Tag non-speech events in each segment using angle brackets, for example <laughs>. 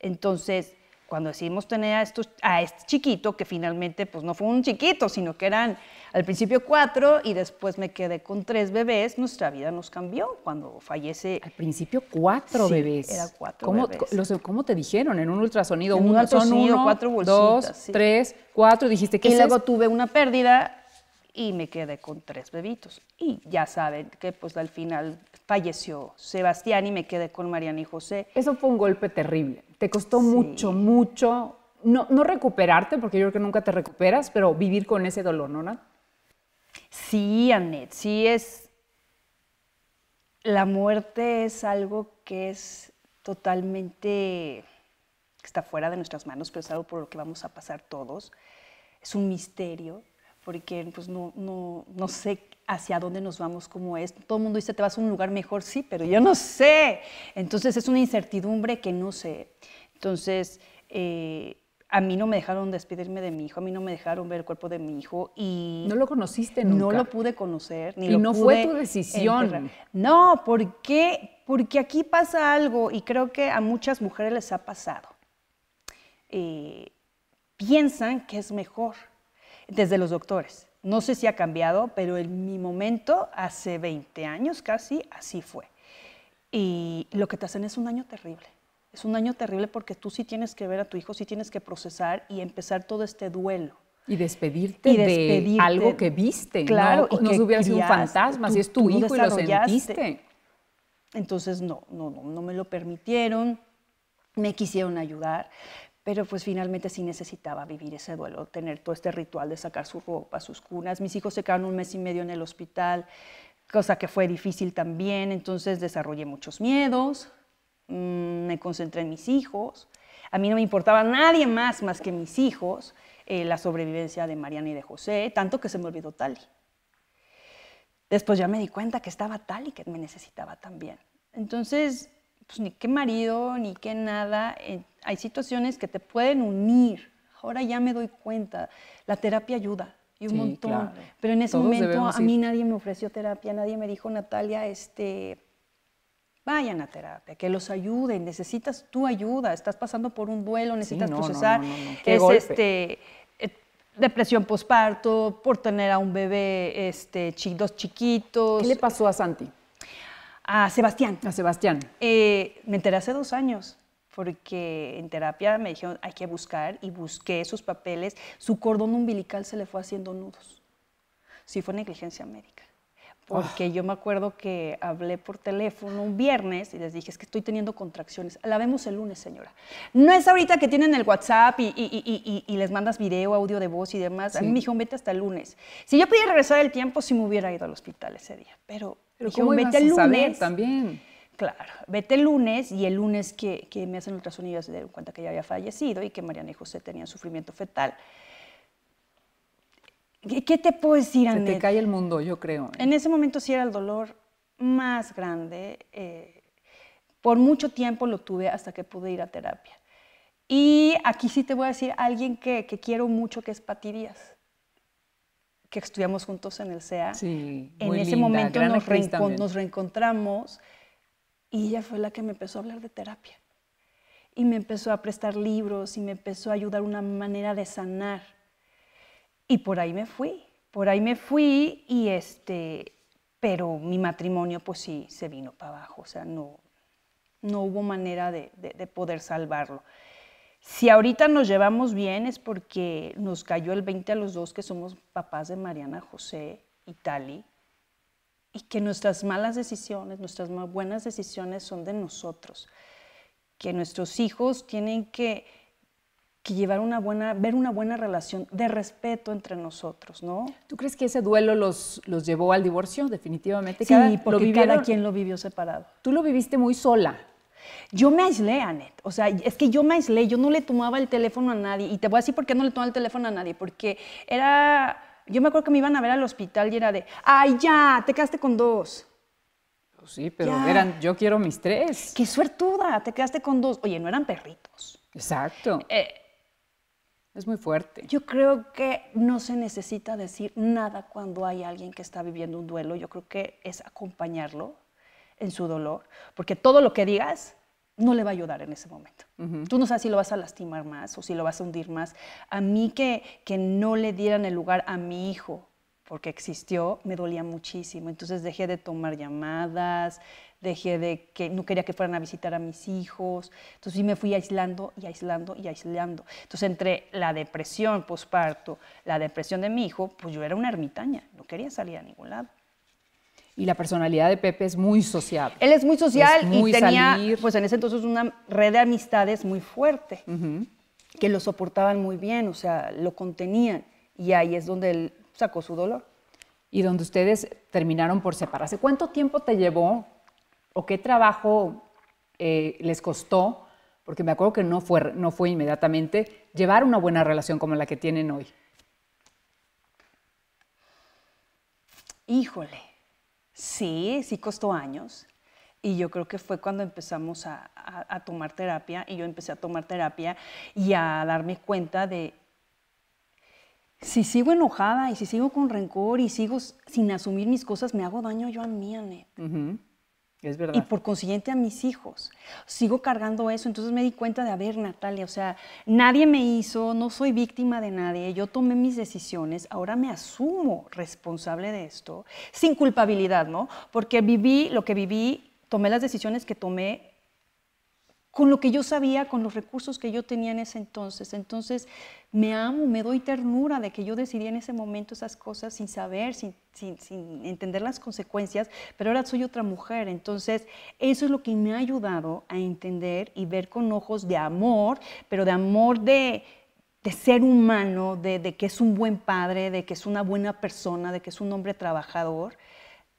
Entonces, cuando decidimos tener a, estos, a este chiquito, que finalmente pues no fue un chiquito, sino que eran al principio cuatro y después me quedé con tres bebés, nuestra vida nos cambió cuando fallece. Al principio cuatro bebés. Era cuatro bebés. ¿Cómo te dijeron? En un ultrasonido, un ultrasonido, cuatro bolsitas, dos, tres, cuatro, dijiste que... Y luego tuve una pérdida y me quedé con tres bebitos. Y ya saben que pues al final falleció Sebastián y me quedé con Mariana y José. Eso fue un golpe terrible. Te costó mucho, mucho. No, no recuperarte, porque yo creo que nunca te recuperas, pero vivir con ese dolor, ¿no, Nat? Sí, Annette, sí es. La muerte es algo que es totalmente. que está fuera de nuestras manos, pero es algo por lo que vamos a pasar todos. Es un misterio, porque pues no, no, no sé hacia dónde nos vamos como es. Todo el mundo dice, te vas a un lugar mejor, sí, pero yo no sé. Entonces es una incertidumbre que no sé. Entonces, eh, a mí no me dejaron despedirme de mi hijo, a mí no me dejaron ver el cuerpo de mi hijo y... No lo conociste nunca. No lo pude conocer. Ni y no fue tu decisión. No, porque Porque aquí pasa algo y creo que a muchas mujeres les ha pasado. Eh, piensan que es mejor desde los doctores. No sé si ha cambiado, pero en mi momento, hace 20 años casi, así fue. Y lo que te hacen es un año terrible. Es un año terrible porque tú sí tienes que ver a tu hijo, sí tienes que procesar y empezar todo este duelo. Y despedirte, de algo que viste. Claro, no, y no hubiera sido un fantasma, si es tu hijo y lo sentiste. Entonces, no, no, no me lo permitieron, me quisieron ayudar, pero pues finalmente sí necesitaba vivir ese duelo, tener todo este ritual de sacar su ropa, sus cunas. Mis hijos se quedaron un mes y medio en el hospital, cosa que fue difícil también, entonces desarrollé muchos miedos, mm, me concentré en mis hijos, a mí no me importaba nadie más más que mis hijos, eh, la sobrevivencia de Mariana y de José, tanto que se me olvidó Tali. Después ya me di cuenta que estaba Tali, que me necesitaba también. Entonces, pues ni qué marido, ni qué nada. Eh, hay situaciones que te pueden unir. Ahora ya me doy cuenta. La terapia ayuda. Y un montón. Pero en ese momento a mí nadie me ofreció terapia, nadie me dijo, Natalia, este, vayan a terapia, que los ayuden, necesitas tu ayuda, estás pasando por un vuelo necesitas procesar. es este eh, depresión posparto, por tener a un bebé, este, dos chiquitos. ¿Qué le pasó a Santi? A Sebastián. A Sebastián. Eh, me enteré hace dos años porque en terapia me dijeron hay que buscar y busqué sus papeles. Su cordón umbilical se le fue haciendo nudos. Sí fue negligencia médica. Porque ah. yo me acuerdo que hablé por teléfono un viernes y les dije, es que estoy teniendo contracciones. La vemos el lunes, señora. No es ahorita que tienen el WhatsApp y, les mandas video, audio de voz y demás. A mí me dijo vete hasta el lunes. Si yo pudiera regresar el tiempo, sí me hubiera ido al hospital ese día. Pero pero ¿cómo ibas el lunes? también? Claro, vete el lunes y el lunes que, que me hacen ultrasonido se dieron cuenta que ya había fallecido y que Mariana y José tenían sufrimiento fetal. ¿Qué, te puedo decir, mí? Se te cae el mundo, yo creo. ¿eh? En ese momento sí era el dolor más grande. Eh, por mucho tiempo lo tuve hasta que pude ir a terapia. Y aquí sí te voy a decir alguien que, que quiero mucho, que es Pati Díaz que estudiamos juntos en el sea, en ese momento nos, reencontramos y ella fue la que me empezó a hablar de terapia. Y me empezó a prestar libros y me empezó a ayudar una manera de sanar. Y por ahí me fui, por ahí me fui y este, pero mi matrimonio pues sí se vino para abajo, o sea, no, no hubo manera de, de poder salvarlo. Si ahorita nos llevamos bien es porque nos cayó el 20 a los dos que somos papás de Mariana, José y Tali, y que nuestras malas decisiones, nuestras más buenas decisiones son de nosotros, que nuestros hijos tienen que, llevar una buena, ver una buena relación de respeto entre nosotros, ¿no? ¿Tú crees que ese duelo los, los llevó al divorcio definitivamente? Sí, porque cada quien lo vivió separado. Tú lo viviste muy sola. Yo me aislé, Anet. O sea, es que yo me aislé, yo no le tomaba el teléfono a nadie. Y te voy a decir por qué no le tomaba el teléfono a nadie. Porque era. Yo me acuerdo que me iban a ver al hospital y era de. ¡Ay, ya! Te quedaste con dos. Pues sí, pero eran. Yo quiero mis tres. ¡Qué suertuda! Te quedaste con dos. Oye, no eran perritos. Exacto. Eh, es muy fuerte. Yo creo que no se necesita decir nada cuando hay alguien que está viviendo un duelo. Yo creo que es acompañarlo, en su dolor, porque todo lo que digas no le va a ayudar en ese momento. Tú no sabes si lo vas a lastimar más o si lo vas a hundir más. A mí que, que no le dieran el lugar a mi hijo, porque existió, me dolía muchísimo. Entonces dejé de tomar llamadas, dejé de que no quería que fueran a visitar a mis hijos. Entonces sí me fui aislando y aislando y aislando. Entonces entre la depresión posparto, la depresión de mi hijo, pues yo era una ermitaña, no quería salir a ningún lado y la personalidad de Pepe es muy sociable. Él es muy social y tenía, pues en ese entonces, una red de amistades muy fuerte, que lo soportaban muy bien, o sea, lo contenían. Y ahí es donde él sacó su dolor. Y donde ustedes terminaron por separarse. ¿Cuánto tiempo te llevó o qué trabajo eh, les costó? Porque me acuerdo que no fue, no fue inmediatamente llevar una buena relación como la que tienen hoy. Híjole. Sí, sí costó años. Y yo creo que fue cuando empezamos a, tomar terapia y yo empecé a tomar terapia y a darme cuenta de si sigo enojada y si sigo con rencor y sigo sin asumir mis cosas, me hago daño yo a mí, Anet. Y por consiguiente a mis hijos. Sigo cargando eso. Entonces me di cuenta de, a ver, Natalia, o sea, nadie me hizo, no soy víctima de nadie, yo tomé mis decisiones, ahora me asumo responsable de esto, sin culpabilidad, ¿no? Porque viví lo que viví, tomé las decisiones que tomé, con lo que yo sabía, con los recursos que yo tenía en ese entonces. Entonces me amo, me doy ternura de que yo decidí en ese momento esas cosas sin saber, sin, entender las consecuencias, pero ahora soy otra mujer. Entonces eso es lo que me ha ayudado a entender y ver con ojos de amor, pero de amor de, ser humano, de que es un buen padre, de que es una buena persona, de que es un hombre trabajador,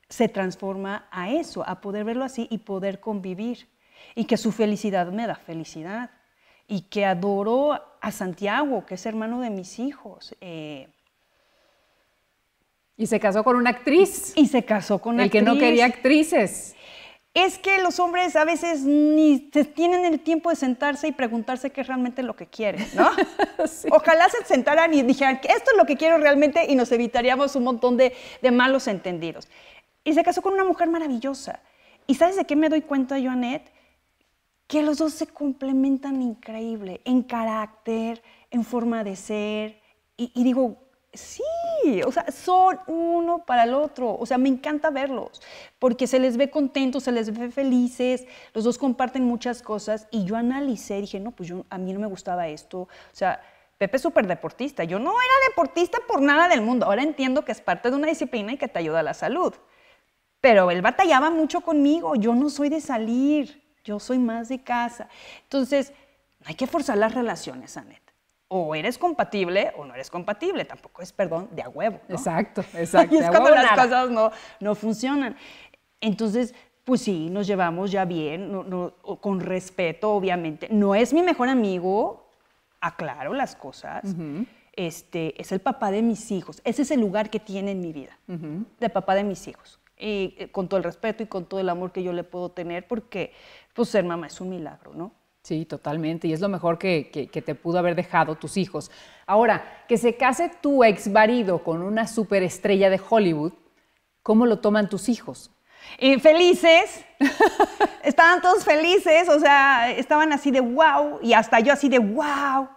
se transforma a eso, a poder verlo así y poder convivir y que su felicidad me da felicidad y que adoro a Santiago, que es hermano de mis hijos. Eh. y se casó con una actriz. Y se casó con El actriz. que no quería actrices. Es que los hombres a veces ni tienen el tiempo de sentarse y preguntarse qué es realmente lo que quieren, ¿no? <laughs> Ojalá se sentaran y dijeran, esto es lo que quiero realmente y nos evitaríamos un montón de, de malos entendidos. Y se casó con una mujer maravillosa. ¿Y sabes de qué me doy cuenta, Joanette? que los dos se complementan increíble en carácter, en forma de ser. Y, digo, sí, o sea, son uno para el otro. O sea, me encanta verlos, porque se les ve contentos, se les ve felices, los dos comparten muchas cosas. Y yo analicé, dije, no, pues yo, a mí no me gustaba esto. O sea, Pepe es súper deportista. Yo no era deportista por nada del mundo. Ahora entiendo que es parte de una disciplina y que te ayuda a la salud. Pero él batallaba mucho conmigo. Yo no soy de salir. Yo soy más de casa. Entonces, no hay que forzar las relaciones, Anet. O eres compatible o no eres compatible. Tampoco es, perdón, de a huevo. Exacto, <laughs> exacto. y es cuando las cosas no, no funcionan. Entonces, pues sí, nos llevamos ya bien, con respeto, obviamente. No es mi mejor amigo, aclaro las cosas. Este, es el papá de mis hijos. Ese es el lugar que tiene en mi vida, de papá de mis hijos y eh, con todo el respeto y con todo el amor que yo le puedo tener, porque pues ser mamá es un milagro, ¿no? Sí, totalmente, y es lo mejor que, que, te pudo haber dejado tus hijos. Ahora, que se case tu ex marido con una superestrella de Hollywood, ¿cómo lo toman tus hijos? felices, <laughs> estaban todos felices, o sea, estaban así de wow, y hasta yo así de wow,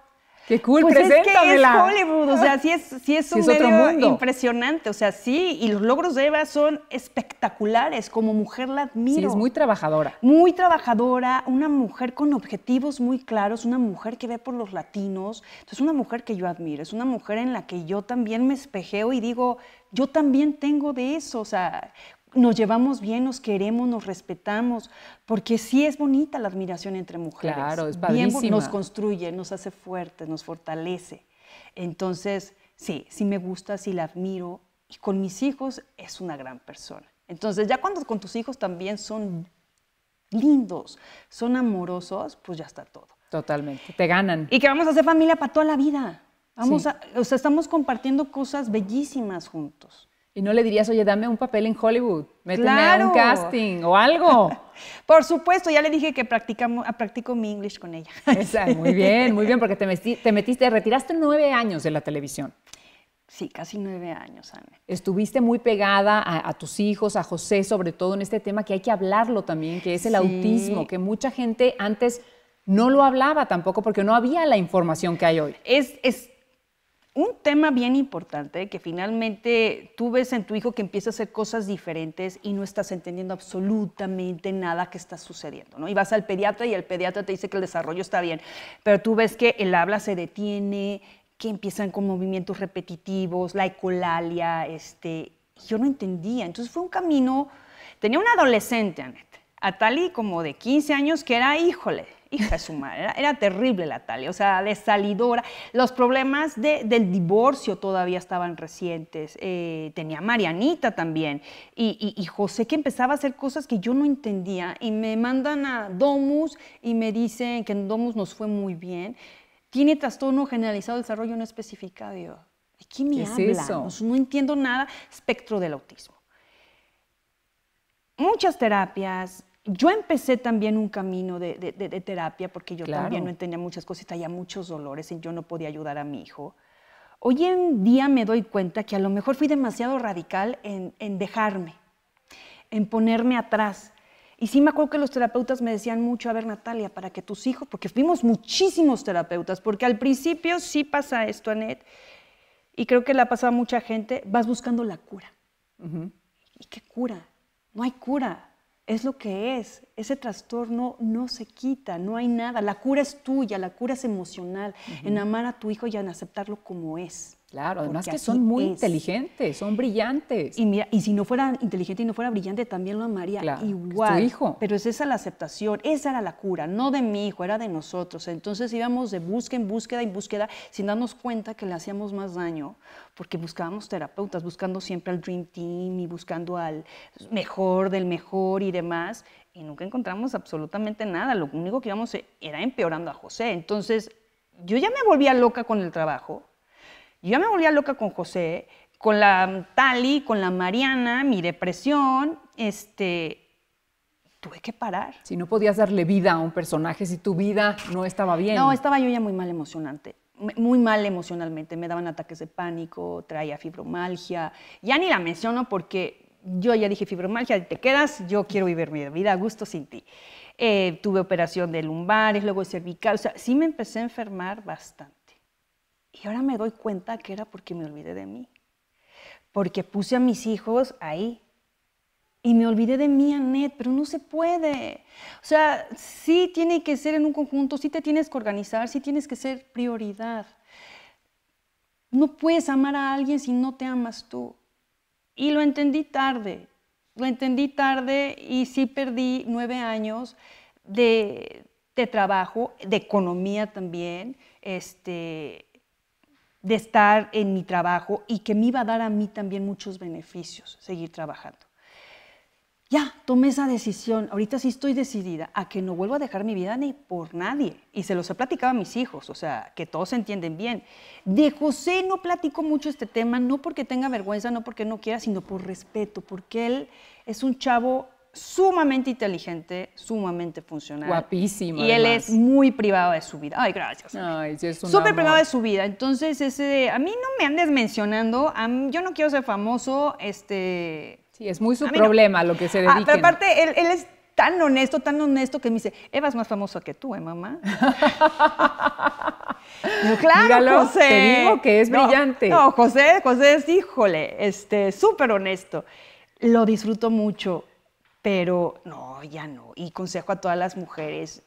Qué cool, pues Es que es Hollywood, o sea, sí es, es un impresionante, o sea, sí, y los logros de Eva son espectaculares, como mujer la admiro. Sí, es muy trabajadora. Muy trabajadora, una mujer con objetivos muy claros, una mujer que ve por los latinos, es una mujer que yo admiro, es una mujer en la que yo también me espejeo y digo, yo también tengo de eso, o sea, nos llevamos bien, nos queremos, nos respetamos, porque sí es bonita la admiración entre mujeres. Claro, es padrísima. nos construye, nos hace fuertes, nos fortalece. Entonces, sí, sí me gusta, sí la admiro. Y con mis hijos es una gran persona. Entonces, ya cuando con tus hijos también son lindos, son amorosos, pues ya está todo. Totalmente, te ganan. Y que vamos a ser familia para toda la vida. Vamos a, o sea, estamos compartiendo cosas bellísimas juntos. Y no le dirías, oye, dame un papel en Hollywood, méteme en un casting o algo. <laughs> Por supuesto, ya le dije que practicamos, ah, practico mi English con ella. muy bien, muy bien, porque te metiste, te retiraste nueve años de la televisión. Sí, casi nueve años, Ana. Estuviste muy pegada a, tus hijos, a José, sobre todo en este tema que hay que hablarlo también, que es el autismo, que mucha gente antes no lo hablaba tampoco porque no había la información que hay hoy. Es, es un tema bien importante que finalmente tú ves en tu hijo que empieza a hacer cosas diferentes y no estás entendiendo absolutamente nada que está sucediendo, ¿no? Y vas al pediatra y el pediatra te dice que el desarrollo está bien, pero tú ves que el habla se detiene, que empiezan con movimientos repetitivos, la ecolalia, este, yo no entendía. Entonces fue un camino, tenía un adolescente, Annette, a como de 15 años que era, híjole, hija de su era, era, terrible la Talia, o sea, de salidora. Los problemas del divorcio todavía estaban recientes, eh, tenía Marianita también, y, José que empezaba a hacer cosas que yo no entendía, y me mandan a Domus y me dicen que en Domus nos fue muy bien. Tiene trastorno generalizado de desarrollo no especificado. ¿de qué me habla? No, no entiendo nada. Espectro del autismo. Muchas terapias, yo empecé también un camino de, terapia porque yo también no entendía muchas cositas, y muchos dolores y yo no podía ayudar a mi hijo. Hoy en día me doy cuenta que a lo mejor fui demasiado radical en, dejarme, en ponerme atrás. Y sí me acuerdo que los terapeutas me decían mucho, a ver Natalia, para que tus hijos, porque fuimos muchísimos terapeutas, porque al principio sí pasa esto, Anet, y creo que la ha pasado mucha gente, vas buscando la cura. ¿Y qué cura? No hay cura es lo que es. Ese trastorno no se quita, no hay nada. La cura es tuya, la cura es emocional, en amar a tu hijo y en aceptarlo como es. Claro, además que son muy inteligentes, son brillantes. Y mira, y si no fuera inteligente y no fuera brillante, también lo amaría igual. hijo. Pero es esa la aceptación, esa era la cura, no de mi hijo, era de nosotros. Entonces íbamos de búsqueda en búsqueda en búsqueda, sin darnos cuenta que le hacíamos más daño, porque buscábamos terapeutas, buscando siempre al Dream Team y buscando al mejor del mejor y demás. Y nunca encontramos absolutamente nada. Lo único que íbamos era empeorando a José. Entonces, yo ya me volvía loca con el trabajo yo me volvía loca con José, con la Tali, con la Mariana, mi depresión, este, tuve que parar. Si no podías darle vida a un personaje, si tu vida no estaba bien. No, estaba yo ya muy mal emocionante, muy mal emocionalmente, me daban ataques de pánico, traía fibromalgia, ya ni la menciono porque yo ya dije fibromalgia, te quedas, yo quiero vivir mi vida a gusto sin ti. Eh, tuve operación de lumbares, luego de cervical, o sea, sí me empecé a enfermar bastante. Y ahora me doy cuenta que era porque me olvidé de mí, porque puse a mis hijos ahí. Y me olvidé de mí, Annette, pero no se puede. O sea, sí tiene que ser en un conjunto, sí te tienes que organizar, sí tienes que ser prioridad. No puedes amar a alguien si no te amas tú. Y lo entendí tarde, lo entendí tarde y sí perdí nueve años de, de trabajo, de economía también, este, de estar en mi trabajo y que me iba a dar a mí también muchos beneficios seguir trabajando. Ya, tomé esa decisión. Ahorita sí estoy decidida a que no vuelvo a dejar mi vida ni por nadie. Y se los he platicado a mis hijos, o sea, que todos se entienden bien. De José no platico mucho este tema, no porque tenga vergüenza, no porque no quiera, sino por respeto, porque él es un chavo sumamente inteligente, sumamente funcional. guapísima Y él es muy privado de su vida. Ay, gracias. Ay, es Súper privado de su vida. Entonces, ese, a mí no me andes mencionando, yo no quiero ser famoso, este... Sí, es muy su problema lo que se ah, dedica. pero aparte, él, es tan honesto, tan honesto que me dice, Eva es más famosa que tú, ¿eh, mamá? <laughs> claro, José. Te digo que es brillante. No, José, José es, híjole, este, súper honesto. Lo disfruto mucho pero no, ya no. Y consejo a todas las mujeres,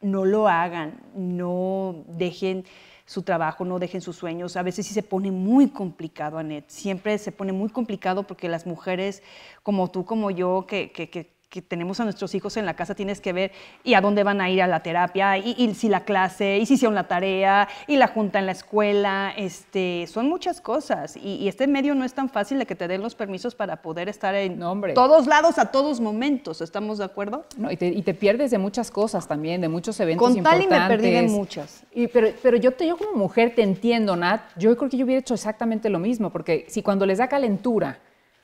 no lo hagan, no dejen su trabajo, no dejen sus sueños. A veces sí se pone muy complicado, Anet. Siempre se pone muy complicado porque las mujeres como tú, como yo, que, que, que que tenemos a nuestros hijos en la casa, tienes que ver y a dónde van a ir a la terapia, y, si la clase, y si hicieron la tarea, y la junta en la escuela, este, son muchas cosas. Y, este medio no es tan fácil de que te den los permisos para poder estar en todos lados a todos momentos, ¿estamos de acuerdo? No, y, te, y, te, pierdes de muchas cosas también, de muchos eventos Con importantes. tal y me perdí de muchas. Y, pero pero yo, te, yo como mujer te entiendo, Nat, yo creo que yo hubiera hecho exactamente lo mismo, porque si cuando les da calentura,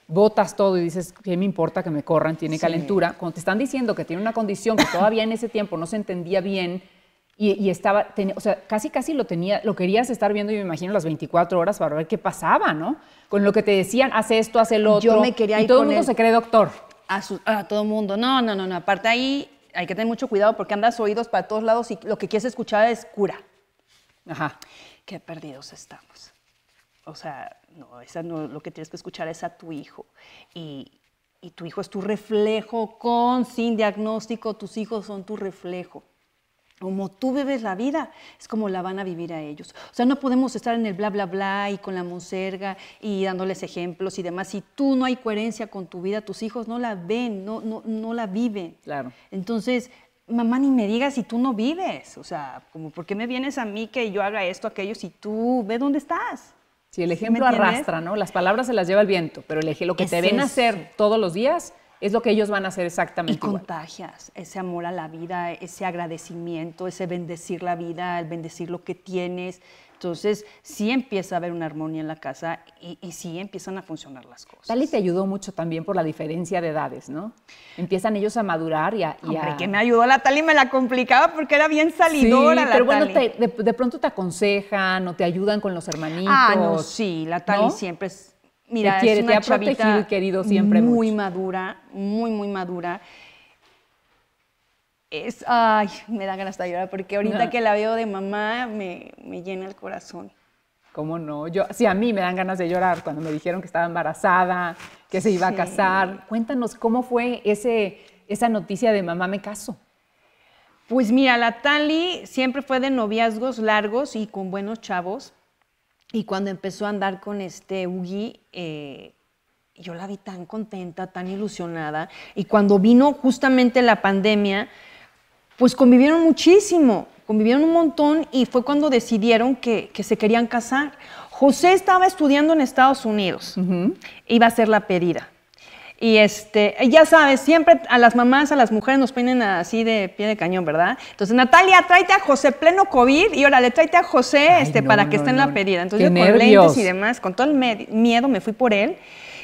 botas todo y dices, ¿qué me importa que me corran? Tiene calentura. Cuando te están diciendo que tiene una condición que todavía en ese tiempo no se entendía bien y, estaba, o sea, casi casi lo tenía, lo querías estar viendo, yo me imagino, las 24 horas para ver qué pasaba, ¿no? Con lo que te decían, haz esto, haz el otro. Yo me quería y todo el mundo se cree doctor. A, a todo el mundo. No, no, no, no. Aparte ahí hay que tener mucho cuidado porque andas oídos para todos lados y lo que quieres escuchar es cura. Ajá. Qué perdidos estamos. O sea, no, lo que tienes que escuchar es a tu hijo. Y, tu hijo es tu reflejo con, sin diagnóstico, tus hijos son tu reflejo. Como tú bebes la vida, es como la van a vivir a ellos. O sea, no podemos estar en el bla, bla, bla y con la monserga y dándoles ejemplos y demás. Si tú no hay coherencia con tu vida, tus hijos no la ven, no, no, la viven. Claro. Entonces, mamá, ni me digas si tú no vives. O sea, como, ¿por qué me vienes a mí que yo haga esto, aquello, si tú ve dónde estás? Si el ejemplo arrastra, ¿no? Las palabras se las lleva el viento, pero el eje, lo que te ven hacer todos los días es lo que ellos van a hacer exactamente. Y contagias ese amor a la vida, ese agradecimiento, ese bendecir la vida, el bendecir lo que tienes, entonces, sí empieza a haber una armonía en la casa y, sí empiezan a funcionar las cosas. Tali te ayudó mucho también por la diferencia de edades, ¿no? Empiezan ellos a madurar y a... Y Hombre, que me ayudó la Tali, me la complicaba porque era bien salidora sí, pero bueno, de, pronto te aconsejan o te ayudan con los hermanitos. Ah, no, sí, la Tali siempre es... Mira, es una ha querido siempre muy madura, muy, muy madura es, ay, me dan ganas de llorar porque ahorita que la veo de mamá me, llena el corazón. ¿Cómo no? Yo, sí, a mí me dan ganas de llorar cuando me dijeron que estaba embarazada, que se iba a casar. Cuéntanos, ¿cómo fue ese, esa noticia de mamá me caso? Pues mira, la Tali siempre fue de noviazgos largos y con buenos chavos. Y cuando empezó a andar con este Ugi, eh, yo la vi tan contenta, tan ilusionada. Y cuando vino justamente la pandemia, pues convivieron muchísimo, convivieron un montón y fue cuando decidieron que, se querían casar. José estaba estudiando en Estados Unidos, iba a hacer la pedida. Y este, ya sabes, siempre a las mamás, a las mujeres nos ponen así de pie de cañón, ¿verdad? Entonces, Natalia, tráete a José pleno COVID y ahora le tráete a José este, para que esté en la pedida. Entonces, yo con lentes y demás, con todo el miedo, me fui por él.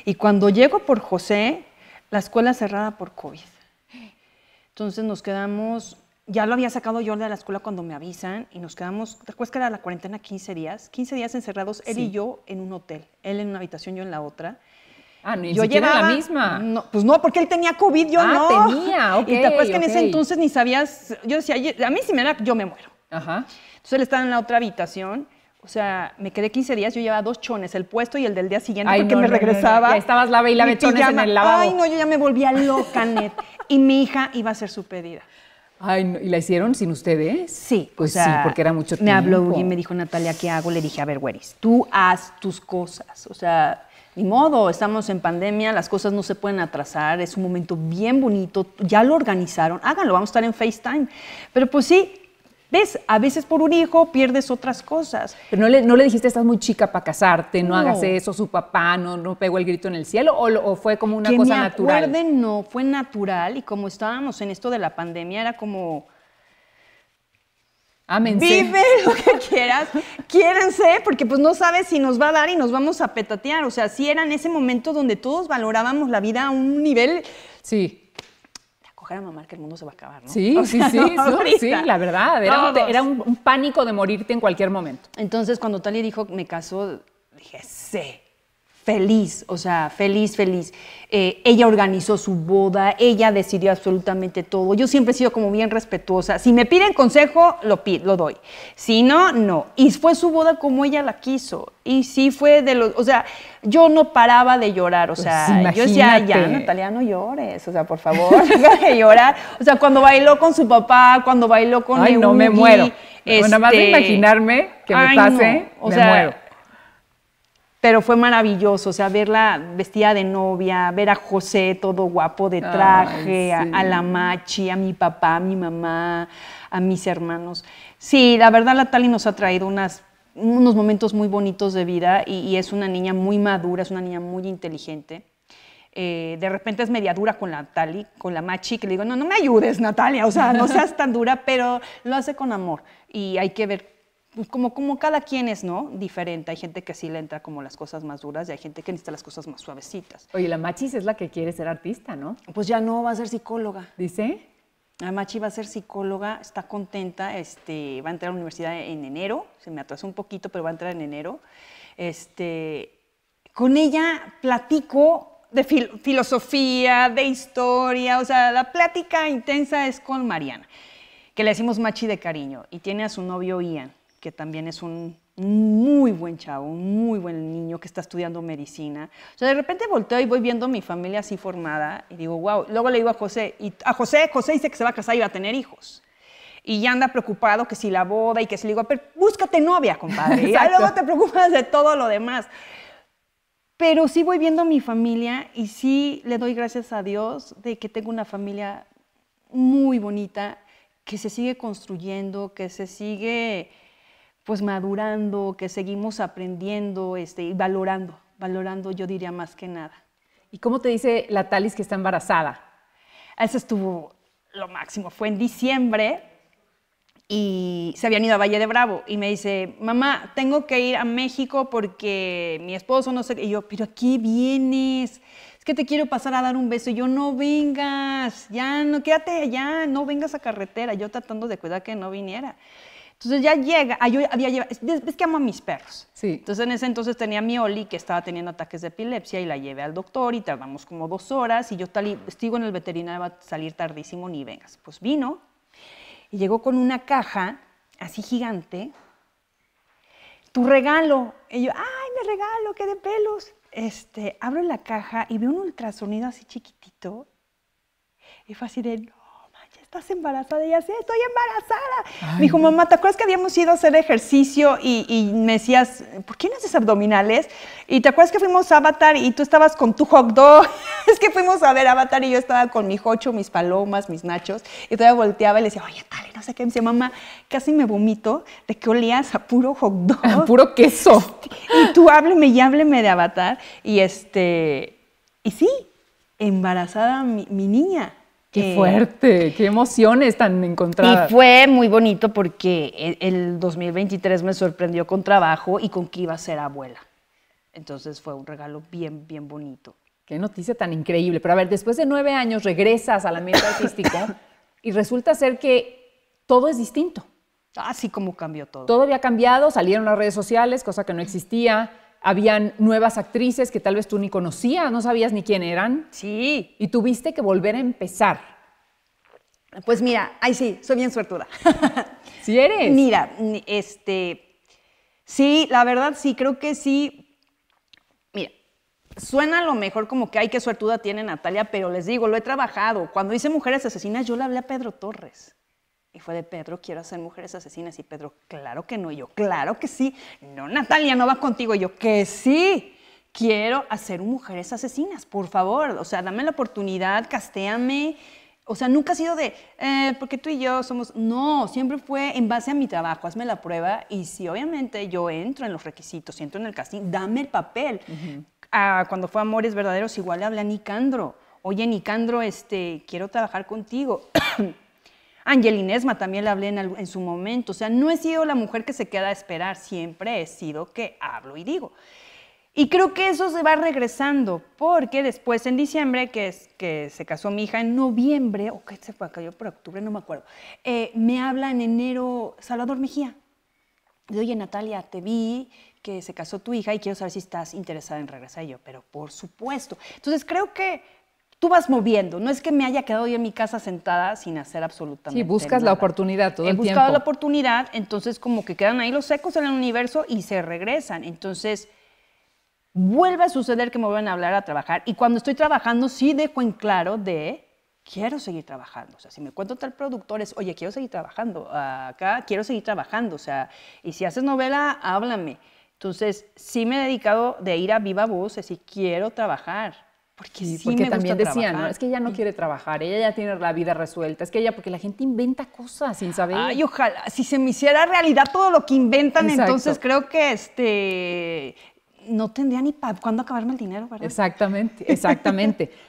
Y cuando llego por José, la escuela cerrada por COVID. Entonces nos quedamos ya lo había sacado yo de la escuela cuando me avisan y nos quedamos, después que era la cuarentena 15 días? 15 días encerrados, él y yo en un hotel, él en una habitación, yo en la otra. Ah, ni yo siquiera llevaba, la misma. pues no, porque él tenía COVID, yo ah, no. tenía, ok. <laughs> Y te acuerdas que en ese entonces ni sabías, yo decía, a mí si me da, yo me muero. Ajá. Entonces él estaba en la otra habitación, o sea, me quedé 15 días, yo llevaba dos chones, el puesto y el del día siguiente Ay, porque me regresaba. No, ya estabas lava y lave chones en el lavabo. Ay, no, yo ya me volvía loca, net. y mi hija iba a hacer su pedida. Ay, ¿y la hicieron sin ustedes? Sí. Pues sí, porque era mucho tiempo. Me habló y me dijo, Natalia, ¿qué hago? Le dije, a ver, Güeris, tú haz tus cosas. O sea, ni modo, estamos en pandemia, las cosas no se pueden atrasar, es un momento bien bonito, ya lo organizaron, háganlo, vamos a estar en FaceTime. Pero pues sí, ¿Ves? A veces por un hijo pierdes otras cosas. Pero no le, no le dijiste, estás muy chica para casarte, no, hagas eso, su papá no, no pegó el grito en el cielo, o, fue como una cosa me natural. Acuerden, no, fue natural y como estábamos en esto de la pandemia, era como. amén Vive lo que quieras, quiérense, porque pues no sabes si nos va a dar y nos vamos a petatear. O sea, sí era en ese momento donde todos valorábamos la vida a un nivel. Sí a que el mundo se va a acabar, Sí, sí, sí, <laughs> sí, la verdad, era, un, pánico de morirte en cualquier momento. Entonces, cuando Tali dijo, me caso, dije, sí, feliz, o sea, feliz, feliz. Eh, ella organizó su boda, ella decidió absolutamente todo. Yo siempre he sido como bien respetuosa. Si me piden consejo, lo, lo doy. Si no, no. Y fue su boda como ella la quiso. Y sí fue de los, o sea, yo no paraba de llorar, o pues sea, yo decía, ya, Natalia, no llores, o sea, por favor, <laughs> llorar. O sea, cuando bailó con su papá, cuando bailó con Ay, no me muero. nada más este, imaginarme que me pase, me muero pero fue maravilloso, o sea, verla vestida de novia, ver a José todo guapo de traje, a, la machi, a mi papá, a mi mamá, a mis hermanos. Sí, la verdad la Tali nos ha traído unas, unos momentos muy bonitos de vida y, es una niña muy madura, es una niña muy inteligente. Eh, de repente es media dura con la Tali, con la machi, que le digo, no, no me ayudes, Natalia, o sea, no seas tan dura, pero lo hace con amor y hay que ver pues, como, cada quien es, ¿no? Diferente. Hay gente que sí le entra como las cosas más duras y hay gente que necesita las cosas más suavecitas. Oye, la Machis es la que quiere ser artista, ¿no? Pues ya no, va a ser psicóloga. ¿Dice? La Machi va a ser psicóloga, está contenta, este, va a entrar a la universidad en enero, se me atrasó un poquito, pero va a entrar en enero. Este, con ella platico de filosofía, de historia, o sea, la plática intensa es con Mariana, que le decimos Machi de cariño, y tiene a su novio Ian que también es un muy buen chavo, un muy buen niño que está estudiando medicina. O sea, de repente volteo y voy viendo mi familia así formada y digo, wow. Luego le digo a José, y a José, José dice que se va a casar y va a tener hijos. Y ya anda preocupado que si la boda y que si le digo, pero búscate novia, compadre. y luego te preocupas de todo lo demás. Pero sí voy viendo a mi familia y sí le doy gracias a Dios de que tengo una familia muy bonita, que se sigue construyendo, que se sigue pues madurando, que seguimos aprendiendo este, y valorando, valorando yo diría más que nada. ¿Y cómo te dice la Talis que está embarazada? Eso estuvo lo máximo, fue en diciembre y se habían ido a Valle de Bravo y me dice, mamá, tengo que ir a México porque mi esposo no sé, y yo, pero aquí vienes, es que te quiero pasar a dar un beso, y yo no vengas, ya no, quédate allá, no vengas a carretera, yo tratando de cuidar que no viniera. Entonces ya llega, ah, yo había llevado, es, que amo a mis perros. Sí. Entonces en ese entonces tenía a mi Oli que estaba teniendo ataques de epilepsia y la llevé al doctor y tardamos como dos horas y yo estigo en el veterinario, va a salir tardísimo, ni vengas. Pues vino y llegó con una caja así gigante, tu regalo. Y yo, ay, me regalo, qué de pelos. Este, abro la caja y veo un ultrasonido así chiquitito y fue así de, estás embarazada. Y así estoy embarazada. me dijo, mamá, ¿te acuerdas que habíamos ido a hacer ejercicio y, me decías, ¿por qué no haces abdominales? Y te acuerdas que fuimos a Avatar y tú estabas con tu hot dog. <laughs> es que fuimos a ver Avatar y yo estaba con mi hocho, mis palomas, mis nachos. Y todavía volteaba y le decía, oye, dale, no sé qué. Me decía, mamá, casi me vomito de que olías a puro hot A <laughs> puro queso. Este, y tú hábleme y hábleme de Avatar. Y este, y sí, embarazada mi niña. Qué eh, fuerte, qué emociones tan encontradas. Y fue muy bonito porque e, el 2023 me sorprendió con trabajo y con que iba a ser abuela. Entonces fue un regalo bien, bien bonito. Qué noticia tan increíble. Pero a ver, después de nueve años regresas al ambiente artístico y resulta ser que todo es distinto. Así como cambió todo. Todo había cambiado, salieron las redes sociales, cosa que no existía habían nuevas actrices que tal vez tú ni conocías, no sabías ni quién eran. Sí. Y tuviste que volver a empezar. Pues mira, ay sí, soy bien suertuda. <laughs> ¿Sí eres? Mira, este, sí, la verdad sí, creo que sí. Mira, suena a lo mejor como que, hay que suertuda tiene Natalia, pero les digo, lo he trabajado. Cuando hice Mujeres Asesinas, yo le hablé a Pedro Torres. Y fue de Pedro, quiero hacer mujeres asesinas. Y Pedro, claro que no. yo, claro que sí. No, Natalia, no va contigo. yo, que sí. Quiero hacer mujeres asesinas, por favor. O sea, dame la oportunidad, castéame. O sea, nunca ha sido de, eh, porque tú y yo somos. No, siempre fue en base a mi trabajo, hazme la prueba. Y si obviamente yo entro en los requisitos, entro en el casting, dame el papel. cuando fue Amores Verdaderos, igual le hablé a Nicandro. Oye, Nicandro, este, quiero trabajar contigo. Ángel también la hablé en, su momento. O sea, no he sido la mujer que se queda a esperar, siempre he sido que hablo y digo. Y creo que eso se va regresando, porque después en diciembre, que, es, que se casó mi hija en noviembre, o que se fue, cayó por octubre, no me acuerdo, eh, me habla en enero Salvador Mejía. De, oye, Natalia, te vi que se casó tu hija y quiero saber si estás interesada en regresar. yo, pero por supuesto. Entonces creo que tú vas moviendo. No es que me haya quedado yo en mi casa sentada sin hacer absolutamente nada. Sí, buscas la oportunidad todo He el tiempo. He buscado la oportunidad, entonces como que quedan ahí los ecos en el universo y se regresan. Entonces, vuelve a suceder que me vuelven a hablar a trabajar. Y cuando estoy trabajando, sí dejo en claro de quiero seguir trabajando. O sea, si me cuento tal productor es, oye, quiero seguir trabajando. Acá quiero seguir trabajando. O sea, y si haces novela, háblame. Entonces, sí me he dedicado de ir a viva voz, es decir, quiero trabajar porque sí, sí porque también decían, ¿no? es que ella no mm. quiere trabajar, ella ya tiene la vida resuelta, es que ella, porque la gente inventa cosas sin saber. Ay, ojalá, si se me hiciera realidad todo lo que inventan, entonces creo que este no tendría ni para cuándo acabarme el dinero, Exactamente, exactamente. <laughs>